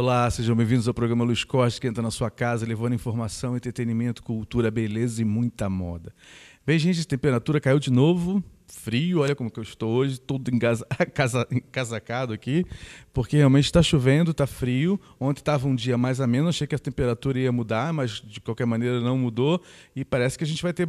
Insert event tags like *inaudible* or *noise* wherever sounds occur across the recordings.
Olá, sejam bem-vindos ao programa Luiz Costa, que entra na sua casa levando informação, entretenimento, cultura, beleza e muita moda. Bem, gente, a temperatura caiu de novo, frio, olha como que eu estou hoje, todo *laughs* encasacado casa, casacado aqui, porque realmente está chovendo, está frio. Ontem estava um dia mais ameno, achei que a temperatura ia mudar, mas de qualquer maneira não mudou e parece que a gente vai ter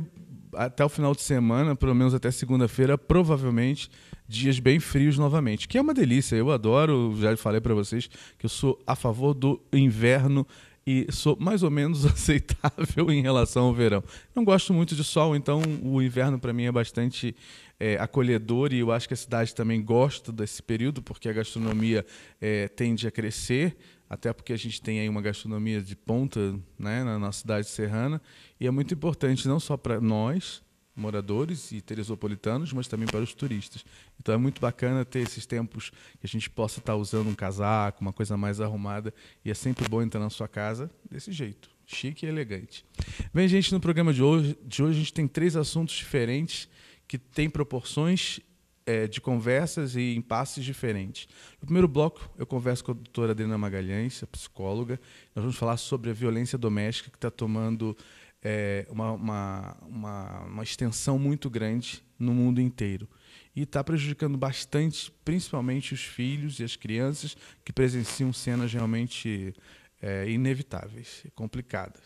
até o final de semana, pelo menos até segunda-feira, provavelmente dias bem frios novamente, que é uma delícia. Eu adoro, já falei para vocês que eu sou a favor do inverno e sou mais ou menos *laughs* aceitável em relação ao verão. Não gosto muito de sol, então o inverno para mim é bastante é, acolhedor e eu acho que a cidade também gosta desse período, porque a gastronomia é, tende a crescer, até porque a gente tem aí uma gastronomia de ponta né, na nossa cidade serrana, e é muito importante não só para nós, moradores e teresopolitanos, mas também para os turistas. Então é muito bacana ter esses tempos que a gente possa estar usando um casaco, uma coisa mais arrumada, e é sempre bom entrar na sua casa desse jeito, chique e elegante. Bem, gente, no programa de hoje, de hoje a gente tem três assuntos diferentes que têm proporções é, de conversas e impasses diferentes. No primeiro bloco, eu converso com a doutora Adriana Magalhães, a psicóloga. Nós vamos falar sobre a violência doméstica que está tomando é, uma, uma, uma, uma extensão muito grande no mundo inteiro. E está prejudicando bastante, principalmente os filhos e as crianças que presenciam cenas realmente é, inevitáveis, complicadas.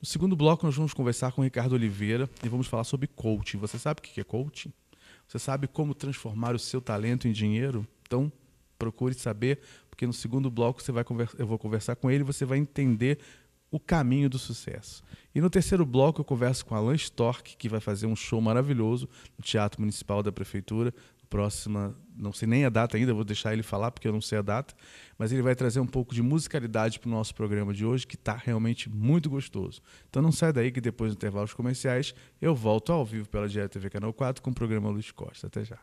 No segundo bloco, nós vamos conversar com o Ricardo Oliveira e vamos falar sobre coaching. Você sabe o que é coaching? Você sabe como transformar o seu talento em dinheiro? Então, procure saber, porque no segundo bloco você vai eu vou conversar com ele e você vai entender o caminho do sucesso. E no terceiro bloco eu converso com Alan Stork, que vai fazer um show maravilhoso no Teatro Municipal da Prefeitura, próxima, não sei nem a data ainda, vou deixar ele falar porque eu não sei a data, mas ele vai trazer um pouco de musicalidade para o nosso programa de hoje, que está realmente muito gostoso. Então não sai daí que depois dos intervalos comerciais eu volto ao vivo pela Direta TV Canal 4 com o programa Luiz Costa. Até já.